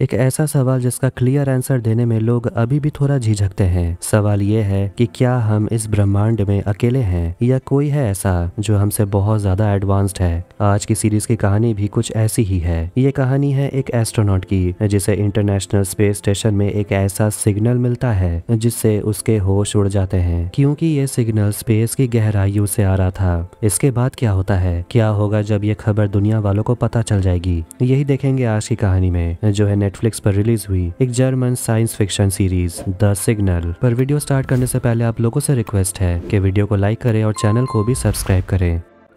एक ऐसा सवाल जिसका क्लियर आंसर देने में लोग अभी भी थोड़ा झिझकते हैं सवाल ये है कि क्या हम इस ब्रह्मांड में अकेले हैं या कोई है ऐसा जो हमसे बहुत ज्यादा एडवांस्ड है आज की सीरीज की कहानी भी कुछ ऐसी ही है ये कहानी है एक एस्ट्रोनॉट की जिसे इंटरनेशनल स्पेस स्टेशन में एक ऐसा सिग्नल मिलता है जिससे उसके होश उड़ जाते हैं क्योंकि ये सिग्नल स्पेस की गहराइयों से आ रहा था इसके बाद क्या होता है क्या होगा जब ये खबर दुनिया वालों को पता चल जाएगी यही देखेंगे आज की कहानी में जो है नेटफ्लिक्स पर रिलीज हुई एक German science fiction series the signal पर वीडियो स्टार्ट करने से पहले आप लोगों से रिक्वेस्ट है कि वीडियो को लाइक करें और चैनल को भी सब्सक्राइब करें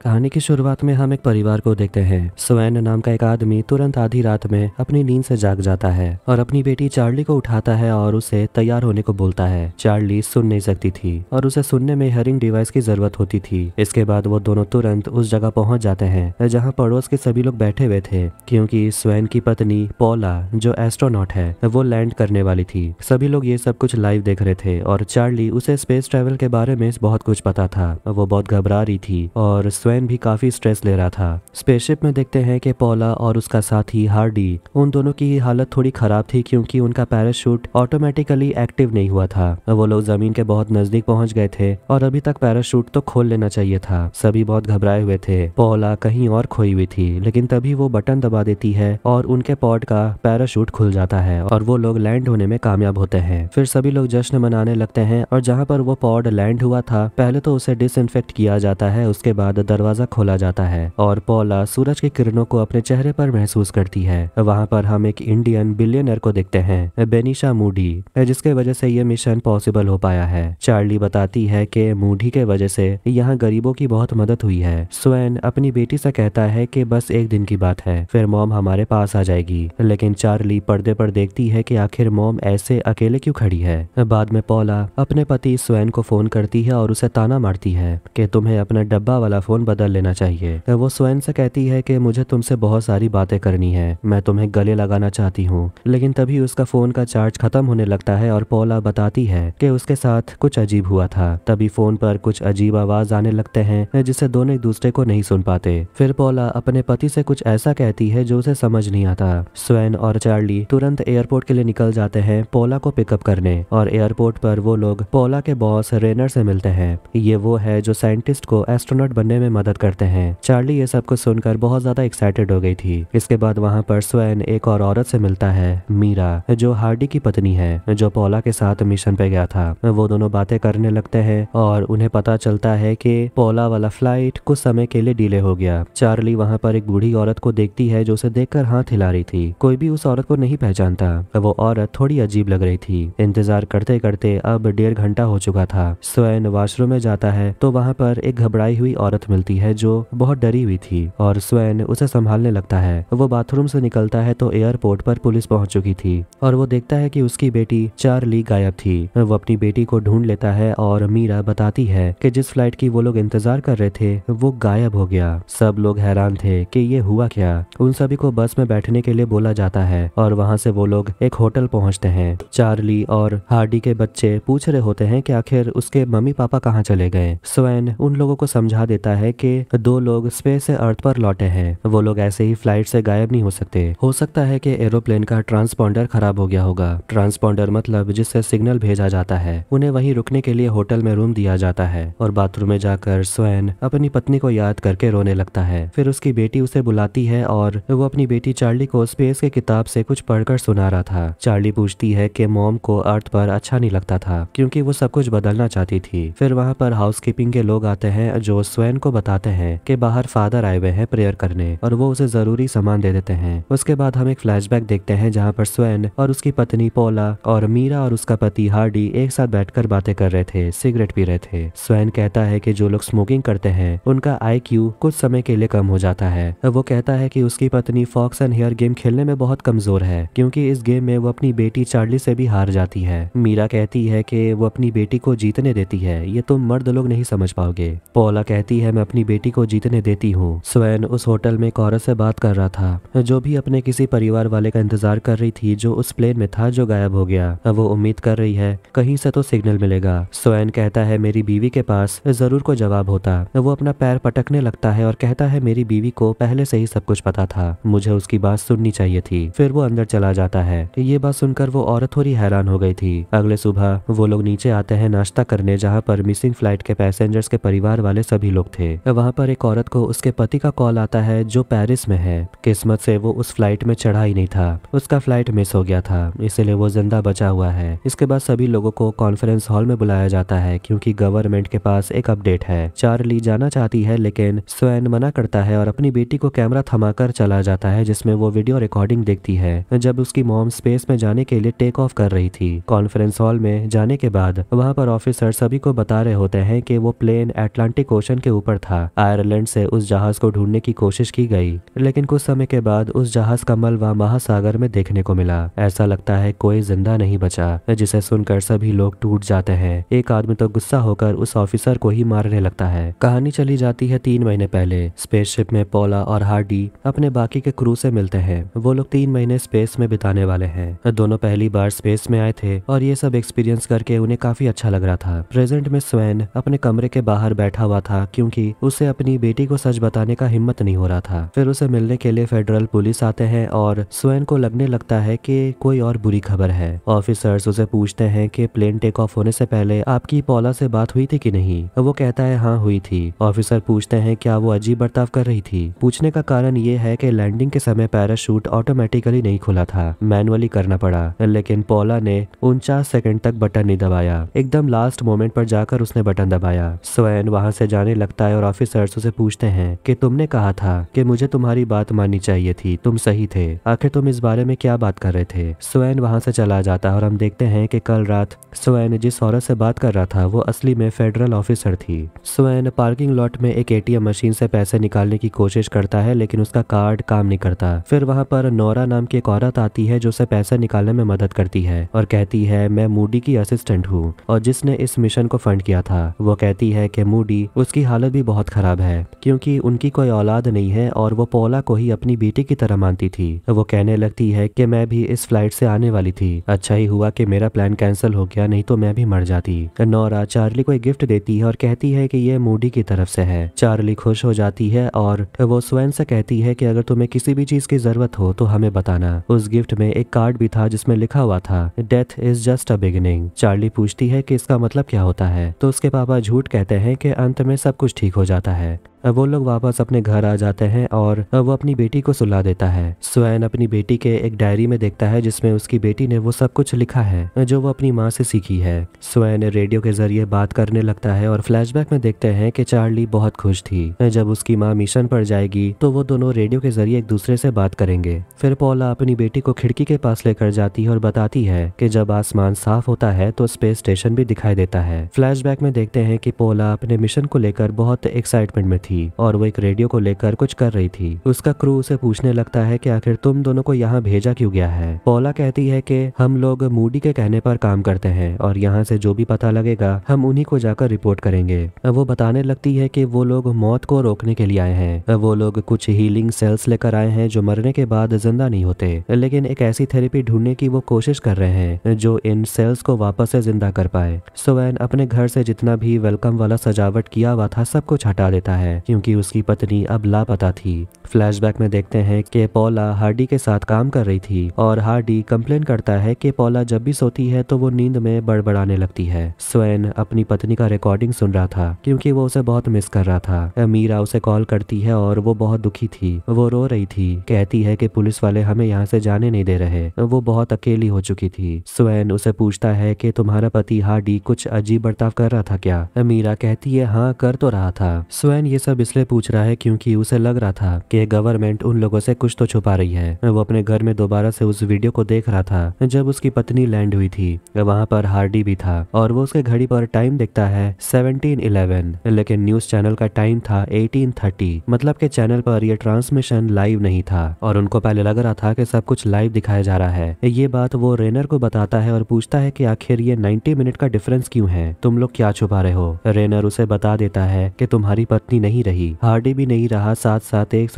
कहानी की शुरुआत में हम एक परिवार को देखते हैं स्वैन नाम का एक आदमी तुरंत आधी रात में अपनी नींद से जाग जाता है और अपनी बेटी चार्ली को उठाता है और उसे तैयार होने को बोलता है चार्ली सुन नहीं सकती थी और उसे सुनने में हरिंग डिवाइस की जरूरत होती थी इसके बाद वो दोनों तुरंत उस जगह पहुंच जाते हैं जहाँ पड़ोस के सभी लोग बैठे हुए थे क्योंकि स्वैन की पत्नी पोला जो एस्ट्रोनॉट है वो लैंड करने वाली थी सभी लोग ये सब कुछ लाइव देख रहे थे और चार्ली उसे स्पेस ट्रेवल के बारे में बहुत कुछ पता था वो बहुत घबरा रही थी और स्वैन स्वयं भी काफी स्ट्रेस ले रहा था स्पेसशिप में देखते हैं कि पोला और उसका साथी हार्डी उन दोनों की हालत थोड़ी खराब थी क्योंकि उनका पैराशूट ऑटोमेटिकली एक्टिव नहीं हुआ था वो लोग जमीन के बहुत नजदीक पहुंच गए थे और अभी तक पैराशूट तो खोल लेना चाहिए था सभी बहुत घबराए हुए थे पोला कहीं और खोई हुई थी लेकिन तभी वो बटन दबा देती है और उनके पॉट का पैराशूट खुल जाता है और वो लोग लैंड होने में कामयाब होते हैं फिर सभी लोग जश्न मनाने लगते हैं और जहाँ पर वो पॉड लैंड हुआ था पहले तो उसे डिसइनफेक्ट किया जाता है उसके बाद दरवाजा खोला जाता है और पोला सूरज की किरणों को अपने चेहरे पर महसूस करती है वहाँ पर हम एक इंडियन बिलियनर को देखते हैं बेनिशा मूडी जिसके वजह से ये मिशन पॉसिबल हो पाया है चार्ली बताती है कि मूडी के वजह से यहाँ गरीबों की बहुत मदद हुई है स्वयं अपनी बेटी से कहता है कि बस एक दिन की बात है फिर मोम हमारे पास आ जाएगी लेकिन चार्ली पर्दे पर देखती है कि आखिर मोम ऐसे अकेले क्यों खड़ी है बाद में पोला अपने पति स्वयं को फोन करती है और उसे ताना मारती है कि तुम्हें अपना डब्बा वाला फोन बदल लेना चाहिए वो स्वयं से कहती है कि मुझे तुमसे बहुत सारी बातें करनी है मैं तुम्हें गले लगाना चाहती हूँ लेकिन तभी उसका फोन का चार्ज खत्म होने लगता है और पोला बताती है कि उसके साथ कुछ अजीब हुआ था तभी फोन पर कुछ अजीब आवाज आने लगते हैं जिसे दोनों एक दूसरे को नहीं सुन पाते फिर पोला अपने पति से कुछ ऐसा कहती है जो उसे समझ नहीं आता स्वैन और चार्ली तुरंत एयरपोर्ट के लिए निकल जाते हैं पोला को पिकअप करने और एयरपोर्ट पर वो लोग पोला के बॉस रेनर से मिलते हैं ये वो है जो साइंटिस्ट को एस्ट्रोनॉट बनने में मदद करते हैं चार्ली ये सब कुछ सुनकर बहुत ज्यादा एक्साइटेड हो गई थी इसके बाद वहाँ पर स्वयं एक और औरत से मिलता है मीरा जो हार्डी की पत्नी है जो पोला के साथ मिशन पे गया था वो दोनों बातें करने लगते हैं और उन्हें पता चलता है कि पोला वाला फ्लाइट कुछ समय के लिए डिले हो गया चार्ली वहाँ पर एक बूढ़ी औरत को देखती है जो उसे देख हाथ हिला रही थी कोई भी उस औरत को नहीं पहचानता वो औरत थोड़ी अजीब लग रही थी इंतजार करते करते अब डेढ़ घंटा हो चुका था स्वयं वाशरूम में जाता है तो वहाँ पर एक घबराई हुई औरत मिल निकलती है जो बहुत डरी हुई थी और स्वयं उसे संभालने लगता है वो बाथरूम से निकलता है तो एयरपोर्ट पर पुलिस पहुंच चुकी थी और वो देखता है कि उसकी बेटी चार्ली गायब थी वो अपनी बेटी को ढूंढ लेता है और मीरा बताती है कि जिस फ्लाइट की वो लोग इंतजार कर रहे थे वो गायब हो गया सब लोग हैरान थे कि ये हुआ क्या उन सभी को बस में बैठने के लिए बोला जाता है और वहां से वो लोग एक होटल पहुंचते हैं चार्ली और हार्डी के बच्चे पूछ रहे होते हैं कि आखिर उसके मम्मी पापा कहाँ चले गए स्वयं उन लोगों को समझा देता है है कि दो लोग स्पेस से अर्थ पर लौटे हैं वो लोग ऐसे ही फ्लाइट से गायब नहीं हो सकते हो सकता है कि एरोप्लेन का ट्रांसपॉन्डर खराब हो गया होगा ट्रांसपॉन्डर मतलब जिससे सिग्नल भेजा जाता है उन्हें वही रुकने के लिए होटल में रूम दिया जाता है और बाथरूम में जाकर स्वयं अपनी पत्नी को याद करके रोने लगता है फिर उसकी बेटी उसे बुलाती है और वो अपनी बेटी चार्ली को स्पेस के किताब से कुछ पढ़कर सुना रहा था चार्ली पूछती है कि मॉम को अर्थ पर अच्छा नहीं लगता था क्योंकि वो सब कुछ बदलना चाहती थी फिर वहाँ पर हाउस के लोग आते हैं जो स्वयं को बताते हैं कि बाहर फादर आए हुए हैं प्रेयर करने और वो उसे जरूरी सामान दे देते हैं उसके बाद हम एक फ्लैशबैक देखते हैं जहाँ पर स्वैन और उसकी पत्नी पोला और मीरा और उसका पति हार्डी एक साथ बैठकर बातें कर रहे थे सिगरेट पी रहे थे स्वैन कहता है की जो लोग स्मोकिंग करते हैं उनका आई कुछ समय के लिए कम हो जाता है वो कहता है की उसकी पत्नी फॉक्स एंड हेयर गेम खेलने में बहुत कमजोर है क्यूँकी इस गेम में वो अपनी बेटी चार्ली से भी हार जाती है मीरा कहती है कि वो अपनी बेटी को जीतने देती है ये तुम तो मर्द लोग नहीं समझ पाओगे पोला कहती है मैं अपनी बेटी को जीतने देती हूँ स्वयं उस होटल में एक औरत से बात कर रहा था जो भी अपने किसी परिवार वाले का इंतजार कर रही थी जो उस प्लेन में था जो गायब हो गया वो उम्मीद कर रही है कहीं से तो सिग्नल मिलेगा स्वयं कहता है मेरी बीवी के पास जरूर को जवाब होता वो अपना पैर पटकने लगता है और कहता है मेरी बीवी को पहले से ही सब कुछ पता था मुझे उसकी बात सुननी चाहिए थी फिर वो अंदर चला जाता है ये बात सुनकर वो औरत थोड़ी हैरान हो गई थी अगले सुबह वो लोग नीचे आते हैं नाश्ता करने जहाँ पर मिसिंग फ्लाइट के पैसेंजर्स के परिवार वाले सभी लोग थे वहाँ पर एक औरत को उसके पति का कॉल आता है जो पेरिस में है किस्मत से वो उस फ्लाइट में चढ़ा ही नहीं था उसका फ्लाइट मिस हो गया था इसलिए वो जिंदा बचा हुआ है इसके बाद सभी लोगों को कॉन्फ्रेंस हॉल में बुलाया जाता है क्योंकि गवर्नमेंट के पास एक अपडेट है चार्ली जाना चाहती है लेकिन स्वयं मना करता है और अपनी बेटी को कैमरा थमा चला जाता है जिसमे वो वीडियो रिकॉर्डिंग देखती है जब उसकी मॉम स्पेस में जाने के लिए टेक ऑफ कर रही थी कॉन्फ्रेंस हॉल में जाने के बाद वहाँ पर ऑफिसर सभी को बता रहे होते हैं कि वो प्लेन एटलांटिक ओशन के ऊपर था था आयरलैंड से उस जहाज को ढूंढने की कोशिश की गई लेकिन कुछ समय के बाद उस जहाज का मलबा महासागर में देखने को मिला ऐसा लगता है कोई जिंदा नहीं बचा जिसे सुनकर सभी लोग टूट जाते हैं एक आदमी तो गुस्सा होकर उस ऑफिसर को ही मारने लगता है कहानी चली जाती है तीन महीने पहले स्पेसशिप में पोला और हार्डी अपने बाकी के क्रू से मिलते हैं वो लोग तीन महीने स्पेस में बिताने वाले हैं दोनों पहली बार स्पेस में आए थे और ये सब एक्सपीरियंस करके उन्हें काफी अच्छा लग रहा था प्रेजेंट में स्वैन अपने कमरे के बाहर बैठा हुआ था क्योंकि उसे अपनी बेटी को सच बताने का हिम्मत नहीं हो रहा था फिर उसे मिलने के लिए फेडरल पुलिस आते हैं और स्वयं को लगने लगता है कि कोई और बुरी खबर है ऑफिसर्स उसे पूछते हैं कि प्लेन टेक ऑफ होने से पहले आपकी पौला से बात हुई थी कि नहीं वो कहता है हाँ हुई थी ऑफिसर पूछते हैं क्या वो अजीब बर्ताव कर रही थी पूछने का कारण ये है की लैंडिंग के समय पैराशूट ऑटोमेटिकली नहीं खुला था मैनुअली करना पड़ा लेकिन पौला ने उनचास सेकंड तक बटन नहीं दबाया एकदम लास्ट मोमेंट पर जाकर उसने बटन दबाया स्वयं वहां से जाने लगता है और ऑफिसर से पूछते हैं कि तुमने कहा था कि मुझे तुम्हारी बात माननी चाहिए थी तुम सही थे आखिर तुम इस बारे में क्या बात कर रहे थे स्वयं वहाँ से चला जाता है और हम देखते हैं कि कल रात स्वयं जिस औरत से बात कर रहा था वो असली में फेडरल ऑफिसर थी स्वयं पार्किंग लॉट में एक एटीएम मशीन से पैसे निकालने की कोशिश करता है लेकिन उसका कार्ड काम नहीं करता फिर वहाँ पर नौरा नाम की एक औरत आती है जो उसे पैसे निकालने में मदद करती है और कहती है मैं मूडी की असिस्टेंट हूँ और जिसने इस मिशन को फंड किया था वो कहती है कि मूडी उसकी हालत भी बहुत बहुत ख़राब है क्योंकि उनकी कोई औलाद नहीं है और वो पोला को ही अपनी बेटी की तरह मानती थी वो कहने लगती है कि मैं भी इस फ्लाइट से आने वाली थी अच्छा ही हुआ कि मेरा प्लान कैंसिल हो गया नहीं तो मैं भी मर जाती नौरा चार्ली को एक गिफ्ट देती है और कहती है की ये मूडी की तरफ से है चार्ली खुश हो जाती है और वो स्वयं से कहती है की अगर तुम्हें किसी भी चीज की जरूरत हो तो हमें बताना उस गिफ्ट में एक कार्ड भी था जिसमे लिखा हुआ था death is just a beginning Charlie पूछती है की इसका मतलब क्या होता है तो उसके पापा झूठ कहते हैं कि अंत में सब कुछ ठीक हो हो जाता है वो लोग वापस अपने घर आ जाते हैं और वो अपनी बेटी को सुला देता है स्वयं अपनी बेटी के एक डायरी में देखता है जिसमें उसकी बेटी ने वो सब कुछ लिखा है जो वो अपनी माँ से सीखी है स्वयं रेडियो के जरिए बात करने लगता है और फ्लैशबैक में देखते हैं कि चार्ली बहुत खुश थी जब उसकी माँ मिशन पर जाएगी तो वो दोनों रेडियो के जरिए एक दूसरे से बात करेंगे फिर पोला अपनी बेटी को खिड़की के पास लेकर जाती है और बताती है कि जब आसमान साफ होता है तो स्पेस स्टेशन भी दिखाई देता है फ्लैशबैक में देखते हैं कि पोला अपने मिशन को लेकर बहुत एक्साइटमेंट में थी थी और वो एक रेडियो को लेकर कुछ कर रही थी उसका क्रू उसे पूछने लगता है कि आखिर तुम दोनों को यहाँ भेजा क्यों गया है पोला कहती है कि हम लोग मूडी के कहने पर काम करते हैं और यहाँ से जो भी पता लगेगा हम उन्हीं को जाकर रिपोर्ट करेंगे वो बताने लगती है कि वो लोग मौत को रोकने के लिए आए हैं वो लोग कुछ हीलिंग सेल्स लेकर आए हैं जो मरने के बाद जिंदा नहीं होते लेकिन एक ऐसी थेरेपी ढूंढने की वो कोशिश कर रहे हैं जो इन सेल्स को वापस से जिंदा कर पाए सोवैन अपने घर से जितना भी वेलकम वाला सजावट किया हुआ था सब कुछ हटा देता है क्योंकि उसकी पत्नी अब लापता थी फ्लैशबैक में देखते हैं कि पोला हार्डी के साथ काम कर रही थी और हार्डी कंप्लेन करता है कि पोला जब भी सोती है तो वो नींद में बड़बड़ाने लगती है स्वयं अपनी पत्नी का रिकॉर्डिंग सुन रहा था क्योंकि वो उसे बहुत मिस कर रहा था मीरा उसे कॉल करती है और वो बहुत दुखी थी वो रो रही थी कहती है कि पुलिस वाले हमें यहाँ से जाने नहीं दे रहे वो बहुत अकेली हो चुकी थी स्वयं उसे पूछता है कि तुम्हारा पति हार्डी कुछ अजीब बर्ताव कर रहा था क्या मीरा कहती है हाँ कर तो रहा था स्वयं ये सब सब इसलिए पूछ रहा है क्योंकि उसे लग रहा था कि गवर्नमेंट उन लोगों से कुछ तो छुपा रही है वो अपने घर में दोबारा से उस वीडियो को देख रहा था जब उसकी पत्नी लैंड हुई थी वहाँ पर हार्डी भी था और वो उसके घड़ी पर टाइम देखता है सेवनटीन इलेवन लेकिन न्यूज चैनल का टाइम था एटीन थर्टी मतलब के चैनल पर यह ट्रांसमिशन लाइव नहीं था और उनको पहले लग रहा था कि सब कुछ लाइव दिखाया जा रहा है ये बात वो रेनर को बताता है और पूछता है कि आखिर ये नाइन्टी मिनट का डिफरेंस क्यों है तुम लोग क्या छुपा रहे हो रेनर उसे बता देता है कि तुम्हारी पत्नी नहीं नहीं रही हार्डी भी नहीं रहा साथ साथ एक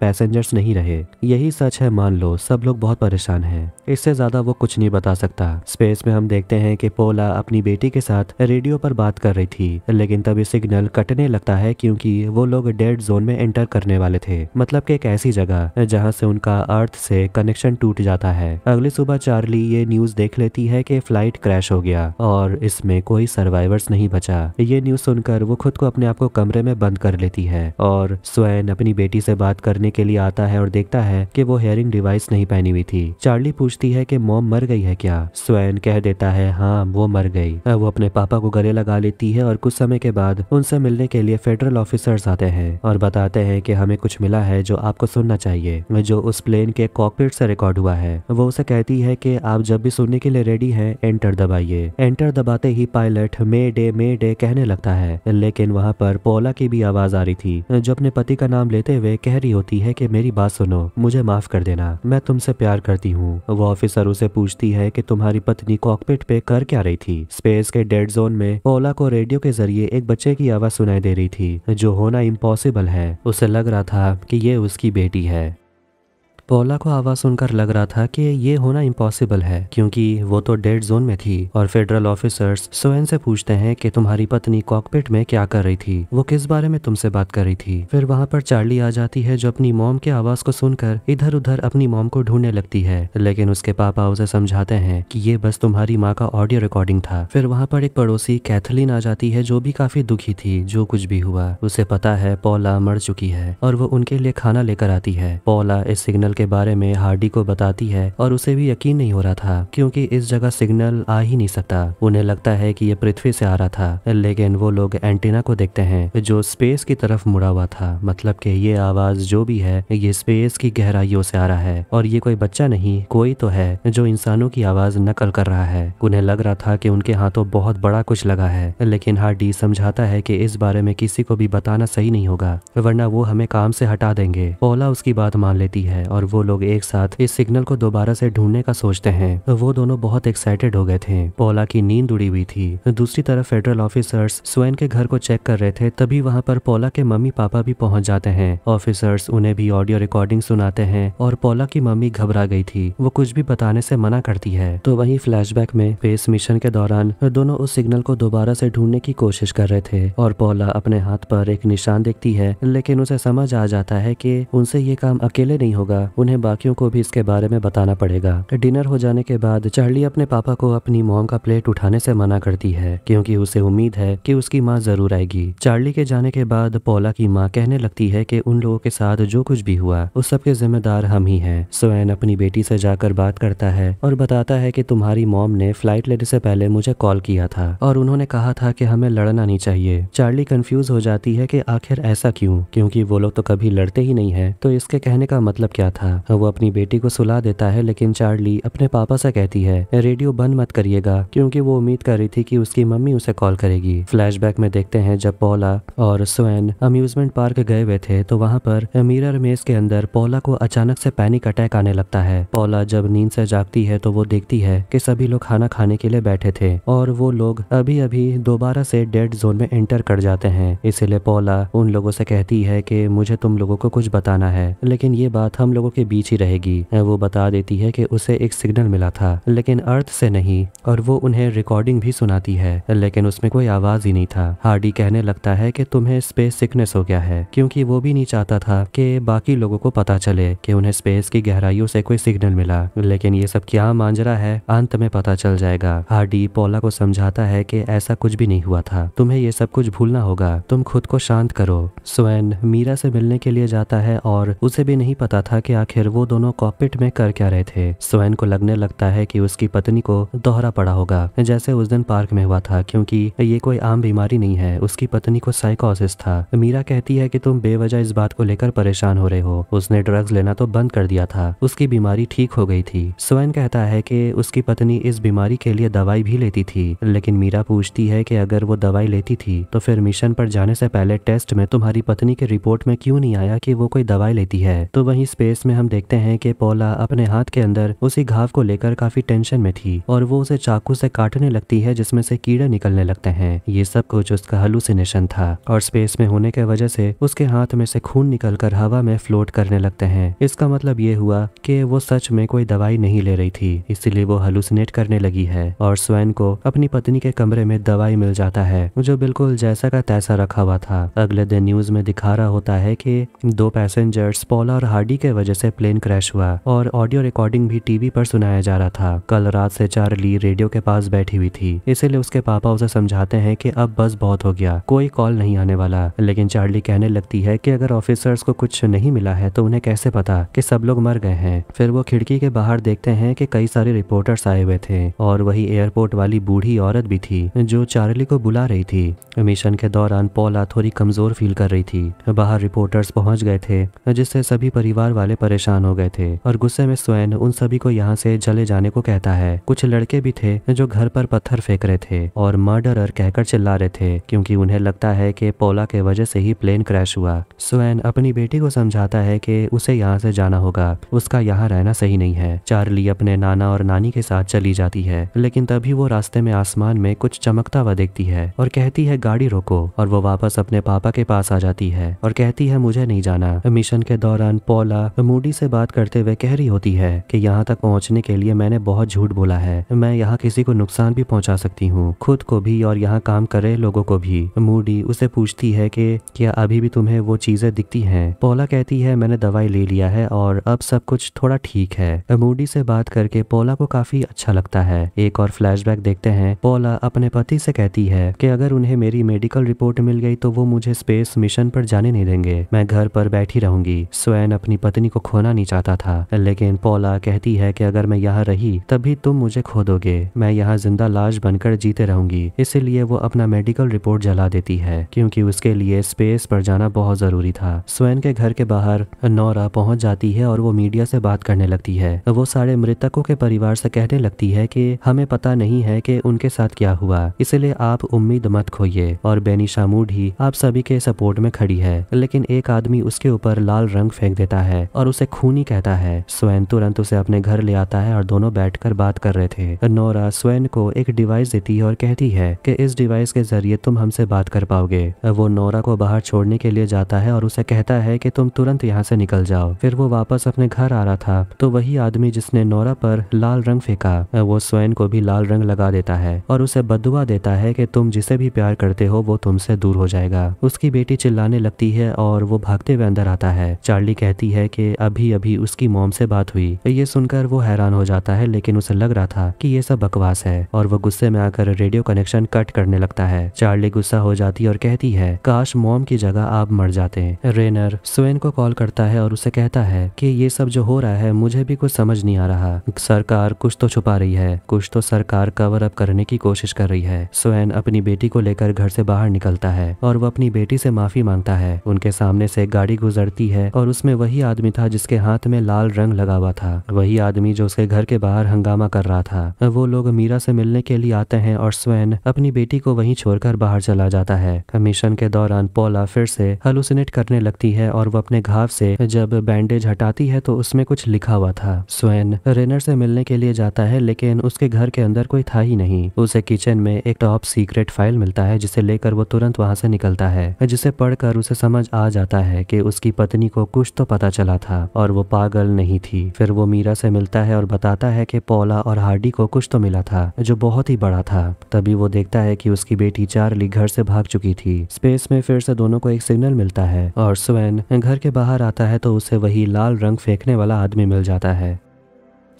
पैसेंजर्स नहीं रहे यही सच है मान लो सब लोग बहुत परेशान है इससे ज्यादा वो कुछ नहीं बता सकता स्पेस में हम देखते हैं की पोला अपनी बेटी के साथ रेडियो पर बात कर रही थी लेकिन तभी सिग्नल कटने लगता है क्योंकि वो लोग डेड जोन में एंटर करने वाले थे मतलब कि एक ऐसी जगह जहां से उनका अर्थ से कनेक्शन टूट जाता है अगली सुबह चार्ली ये न्यूज देख लेती है कि फ्लाइट क्रैश हो गया और इसमें कोई सर्वाइवर्स नहीं बचा ये न्यूज सुनकर वो खुद को अपने आप को कमरे में बंद कर कर लेती है और स्वयं अपनी बेटी से बात करने के लिए आता है और देखता है कि वो हेयरिंग डिवाइस नहीं पहनी हुई थी चार्ली पूछती है कि मॉम मर गई है क्या स्वयं कह देता है हाँ वो मर गई वो अपने पापा को गले लगा लेती है और कुछ समय के बाद उनसे मिलने के लिए फेडरल ऑफिसर्स आते हैं और बताते हैं कि हमें कुछ मिला है जो आपको सुनना चाहिए जो उस प्लेन के कॉकपिट से रिकॉर्ड हुआ है वो उसे कहती है कि आप जब भी सुनने के लिए रेडी हैं एंटर दबाइए एंटर दबाते ही pilot mayday mayday कहने लगता है लेकिन वहाँ पर पोला की भी आवाज आवाज आ रही थी जो अपने पति का नाम लेते हुए कह रही होती है कि मेरी बात सुनो मुझे माफ कर देना मैं तुमसे प्यार करती हूँ वो ऑफिसर उसे पूछती है कि तुम्हारी पत्नी कॉकपिट पे कर क्या रही थी स्पेस के डेड जोन में ओला को रेडियो के जरिए एक बच्चे की आवाज सुनाई दे रही थी जो होना इम्पॉसिबल है उसे लग रहा था कि ये उसकी बेटी है पोला को आवाज़ सुनकर लग रहा था कि ये होना इम्पॉसिबल है क्योंकि वो तो डेड जोन में थी और फेडरल ऑफिसर्स सोएन से पूछते हैं कि तुम्हारी पत्नी कॉकपिट में क्या कर रही थी वो किस बारे में तुमसे बात कर रही थी फिर वहाँ पर चार्ली आ जाती है जो अपनी मोम के आवाज़ को सुनकर इधर उधर अपनी मोम को ढूंढने लगती है लेकिन उसके पापा उसे समझाते हैं की ये बस तुम्हारी माँ का ऑडियो रिकॉर्डिंग था फिर वहाँ पर एक पड़ोसी कैथलीन आ जाती है जो भी काफी दुखी थी जो कुछ भी हुआ उसे पता है पौला मर चुकी है और वो उनके लिए खाना लेकर आती है पौला इस सिग्नल के बारे में हार्डी को बताती है और उसे भी यकीन नहीं हो रहा था क्योंकि इस जगह सिग्नल आ ही नहीं सकता उन्हें लगता है कि यह पृथ्वी से आ रहा था लेकिन वो लोग एंटीना को देखते हैं जो स्पेस की तरफ मुड़ा हुआ था मतलब कि ये आवाज जो भी है ये स्पेस की गहराइयों से आ रहा है और ये कोई बच्चा नहीं कोई तो है जो इंसानों की आवाज नकल कर रहा है उन्हें लग रहा था कि उनके हाथों बहुत बड़ा कुछ लगा है लेकिन हार्डी समझाता है कि इस बारे में किसी को भी बताना सही नहीं होगा वरना वो हमें काम से हटा देंगे ओला उसकी बात मान लेती है और वो लोग एक साथ इस सिग्नल को दोबारा से ढूंढने का सोचते हैं वो दोनों बहुत एक्साइटेड हो गए थे पोला की नींद उड़ी हुई थी दूसरी तरफ फेडरल ऑफिसर्स स्वयं के घर को चेक कर रहे थे तभी वहाँ पर पोला के मम्मी पापा भी पहुँच जाते हैं ऑफिसर्स उन्हें भी ऑडियो रिकॉर्डिंग सुनाते हैं और पोला की मम्मी घबरा गई थी वो कुछ भी बताने से मना करती है तो वही फ्लैशबैक में स्पेस मिशन के दौरान दोनों उस सिग्नल को दोबारा से ढूंढने की कोशिश कर रहे थे और पोला अपने हाथ पर एक निशान देखती है लेकिन उसे समझ आ जाता है कि उनसे ये काम अकेले नहीं होगा उन्हें बाकियों को भी इसके बारे में बताना पड़ेगा डिनर हो जाने के बाद चार्ली अपने पापा को अपनी मोम का प्लेट उठाने से मना करती है क्योंकि उसे उम्मीद है कि उसकी माँ जरूर आएगी चार्ली के जाने के बाद पोला की माँ कहने लगती है कि उन लोगों के साथ जो कुछ भी हुआ उस सबके जिम्मेदार हम ही है सोएन अपनी बेटी से जाकर बात करता है और बताता है की तुम्हारी मॉम ने फ्लाइट लेने से पहले मुझे कॉल किया था और उन्होंने कहा था की हमें लड़ना नहीं चाहिए चार्ली कंफ्यूज हो जाती है कि आखिर ऐसा क्यों क्योंकि वो लोग तो कभी लड़ते ही नहीं है तो इसके कहने का मतलब क्या था वो अपनी बेटी को सुला देता है लेकिन चार्ली अपने पापा से कहती है रेडियो बंद मत करिएगा क्योंकि वो उम्मीद कर रही थी कि उसकी मम्मी उसे कॉल करेगी फ्लैशबैक में देखते हैं जब पौला और स्वैन अम्यूजमेंट पार्क गए हुए थे तो वहाँ पर मिरर मेज के अंदर पौला को अचानक से पैनिक अटैक आने लगता है पौला जब नींद से जागती है तो वो देखती है कि सभी लोग खाना खाने के लिए बैठे थे और वो लोग अभी अभी दोबारा से डेड जोन में एंटर कर जाते हैं इसीलिए पौला उन लोगों से कहती है कि मुझे तुम लोगों को कुछ बताना है लेकिन ये बात हम लोगों लोगों के बीच ही रहेगी वो बता देती है कि उसे एक सिग्नल मिला था लेकिन अर्थ से नहीं और वो उन्हें रिकॉर्डिंग भी सुनाती है लेकिन उसमें कोई आवाज ही नहीं था हार्डी कहने लगता है कि तुम्हें स्पेस सिकनेस हो गया है क्योंकि वो भी नहीं चाहता था कि बाकी लोगों को पता चले कि उन्हें स्पेस की गहराइयों से कोई सिग्नल मिला लेकिन ये सब क्या मांजरा है अंत में पता चल जाएगा हार्डी पोला को समझाता है की ऐसा कुछ भी नहीं हुआ था तुम्हें ये सब कुछ भूलना होगा तुम खुद को शांत करो स्वयं मीरा से मिलने के लिए जाता है और उसे भी नहीं पता था कि आखिर वो दोनों कॉपिट में कर क्या रहे थे स्वयं को लगने लगता है कि उसकी पत्नी को दोहरा पड़ा होगा जैसे उस दिन पार्क में हुआ था क्योंकि ये कोई आम बीमारी नहीं है उसकी पत्नी को साइकोसिस था मीरा कहती है कि तुम बेवजह इस बात को लेकर परेशान हो रहे हो उसने ड्रग्स लेना तो बंद कर दिया था उसकी बीमारी ठीक हो गई थी स्वयं कहता है कि उसकी पत्नी इस बीमारी के लिए दवाई भी लेती थी लेकिन मीरा पूछती है कि अगर वो दवाई लेती थी तो फिर मिशन पर जाने से पहले टेस्ट में तुम्हारी पत्नी के रिपोर्ट में क्यों नहीं आया कि वो कोई दवाई लेती है तो वही स्पेस जिसमें हम देखते हैं कि पोला अपने हाथ के अंदर उसी घाव को लेकर काफी टेंशन में थी और वो उसे चाकू से काटने लगती है जिसमें से कीड़े निकलने लगते हैं ये सब कुछ उसका हलूसिनेशन था और स्पेस में होने के वजह से उसके हाथ में से खून निकल हवा में फ्लोट करने लगते है इसका मतलब ये हुआ की वो सच में कोई दवाई नहीं ले रही थी इसीलिए वो हलूसिनेट करने लगी है और स्वयं को अपनी पत्नी के कमरे में दवाई मिल जाता है जो बिल्कुल जैसा का तैसा रखा हुआ था अगले दिन न्यूज में दिखा रहा होता है कि दो पैसेंजर्स पोला और हार्डी के वजह से प्लेन क्रैश हुआ और ऑडियो रिकॉर्डिंग भी टीवी पर सुनाया जा रहा था कल रात से चार्ली रेडियो के पास बैठी हुई थी इसीलिए उसके पापा उसे समझाते हैं कि अब बस बहुत हो गया कोई कॉल नहीं आने वाला लेकिन चार्ली कहने लगती है कि अगर ऑफिसर्स को कुछ नहीं मिला है तो उन्हें कैसे पता कि सब लोग मर गए हैं फिर वो खिड़की के बाहर देखते हैं कि कई सारे रिपोर्टर्स आए हुए थे और वही एयरपोर्ट वाली बूढ़ी औरत भी थी जो चार्ली को बुला रही थी मिशन के दौरान पौला थोड़ी कमजोर फील कर रही थी बाहर रिपोर्टर्स पहुंच गए थे जिससे सभी परिवार वाले पर परेशान हो गए थे और गुस्से में स्वयं उन सभी को यहाँ से जले जाने को कहता है कुछ लड़के भी थे जो घर पर पत्थर फेंक रहे थे और मर्डरर कहकर चिल्ला रहे थे क्योंकि उन्हें लगता है कि पोला के वजह से ही प्लेन क्रैश हुआ स्वयं अपनी बेटी को समझाता है कि उसे यहाँ से जाना होगा उसका यहाँ रहना सही नहीं है चार्ली अपने नाना और नानी के साथ चली जाती है लेकिन तभी वो रास्ते में आसमान में कुछ चमकता हुआ देखती है और कहती है गाड़ी रोको और वो वापस अपने पापा के पास आ जाती है और कहती है मुझे नहीं जाना मिशन के दौरान पोला मूडी से बात करते हुए कह रही होती है कि यहाँ तक पहुँचने के लिए मैंने बहुत झूठ बोला है मैं यहाँ किसी को नुकसान भी पहुँचा सकती हूँ खुद को भी और यहाँ काम कर रहे लोगों को भी मूडी उसे पूछती है कि क्या अभी भी तुम्हें वो चीजें दिखती हैं पोला कहती है मैंने दवाई ले लिया है और अब सब कुछ थोड़ा ठीक है मूडी से बात करके पोला को काफी अच्छा लगता है एक और फ्लैश देखते हैं पोला अपने पति से कहती है की अगर उन्हें मेरी मेडिकल रिपोर्ट मिल गई तो वो मुझे स्पेस मिशन पर जाने नहीं देंगे मैं घर पर बैठी रहूंगी स्वयं अपनी पत्नी को खोना नहीं चाहता था लेकिन पोला कहती है कि अगर मैं यहाँ रही तभी तुम मुझे खो दोगे मैं यहाँ जिंदा लाश बनकर जीते रहूंगी इसीलिए वो अपना मेडिकल रिपोर्ट जला देती है क्योंकि उसके लिए स्पेस पर जाना बहुत जरूरी था स्वयं के घर के बाहर नौरा पहुंच जाती है और वो मीडिया से बात करने लगती है वो सारे मृतकों के परिवार से कहने लगती है कि हमें पता नहीं है कि उनके साथ क्या हुआ इसलिए आप उम्मीद मत खोइए और बेनी शामूड ही आप सभी के सपोर्ट में खड़ी है लेकिन एक आदमी उसके ऊपर लाल रंग फेंक देता है और और उसे खूनी कहता है स्वयं तुरंत उसे अपने घर ले आता है और दोनों बैठकर बात कर रहे थे नोरा स्वयं को एक डिवाइस देती है और कहती है कि इस डिवाइस के जरिए तुम हमसे बात कर पाओगे वो नोरा को बाहर छोड़ने के लिए जाता है और उसे कहता है कि तुम तुरंत यहाँ से निकल जाओ फिर वो वापस अपने घर आ रहा था तो वही आदमी जिसने नोरा पर लाल रंग फेंका वो स्वयं को भी लाल रंग लगा देता है और उसे बदुआ देता है कि तुम जिसे भी प्यार करते हो वो तुमसे दूर हो जाएगा उसकी बेटी चिल्लाने लगती है और वो भागते हुए अंदर आता है चार्ली कहती है कि अभी अभी उसकी मोम से बात हुई ये सुनकर वो हैरान हो जाता है लेकिन उसे लग रहा था कि ये सब बकवास है और वो गुस्से में आकर रेडियो कनेक्शन कट करने लगता है चार्ली गुस्सा हो जाती और कहती है काश मोम की जगह आप मर जाते रेनर स्वेन को कॉल करता है और उसे कहता है की ये सब जो हो रहा है मुझे भी कुछ समझ नहीं आ रहा सरकार कुछ तो छुपा रही है कुछ तो सरकार कवर अप करने की कोशिश कर रही है स्वेन अपनी बेटी को लेकर घर से बाहर निकलता है और वो अपनी बेटी से माफी मांगता है उनके सामने से गाड़ी गुजरती है और उसमें वही आदमी था था जिसके हाथ में लाल रंग लगा हुआ था वही आदमी जो उसके घर के बाहर हंगामा कर रहा था वो लोग मीरा से मिलने के लिए आते हैं और स्वयं अपनी बेटी को वहीं छोड़कर बाहर चला जाता है मिशन के दौरान पोला फिर से हलुसिनेट करने लगती है और वो अपने घाव से जब बैंडेज हटाती है तो उसमें कुछ लिखा हुआ था स्वयं रेनर से मिलने के लिए जाता है लेकिन उसके घर के अंदर कोई था ही नहीं उसे किचन में एक टॉप सीक्रेट फाइल मिलता है जिसे लेकर वो तुरंत वहां से निकलता है जिसे पढ़कर उसे समझ आ जाता है कि उसकी पत्नी को कुछ तो पता चला था था और वो पागल नहीं थी फिर वो मीरा से मिलता है और बताता है कि पोला और हार्डी को कुछ तो मिला था जो बहुत ही बड़ा था तभी वो देखता है कि उसकी बेटी चार्ली घर से भाग चुकी थी स्पेस में फिर से दोनों को एक सिग्नल मिलता है और स्वैन घर के बाहर आता है तो उसे वही लाल रंग फेंकने वाला आदमी मिल जाता है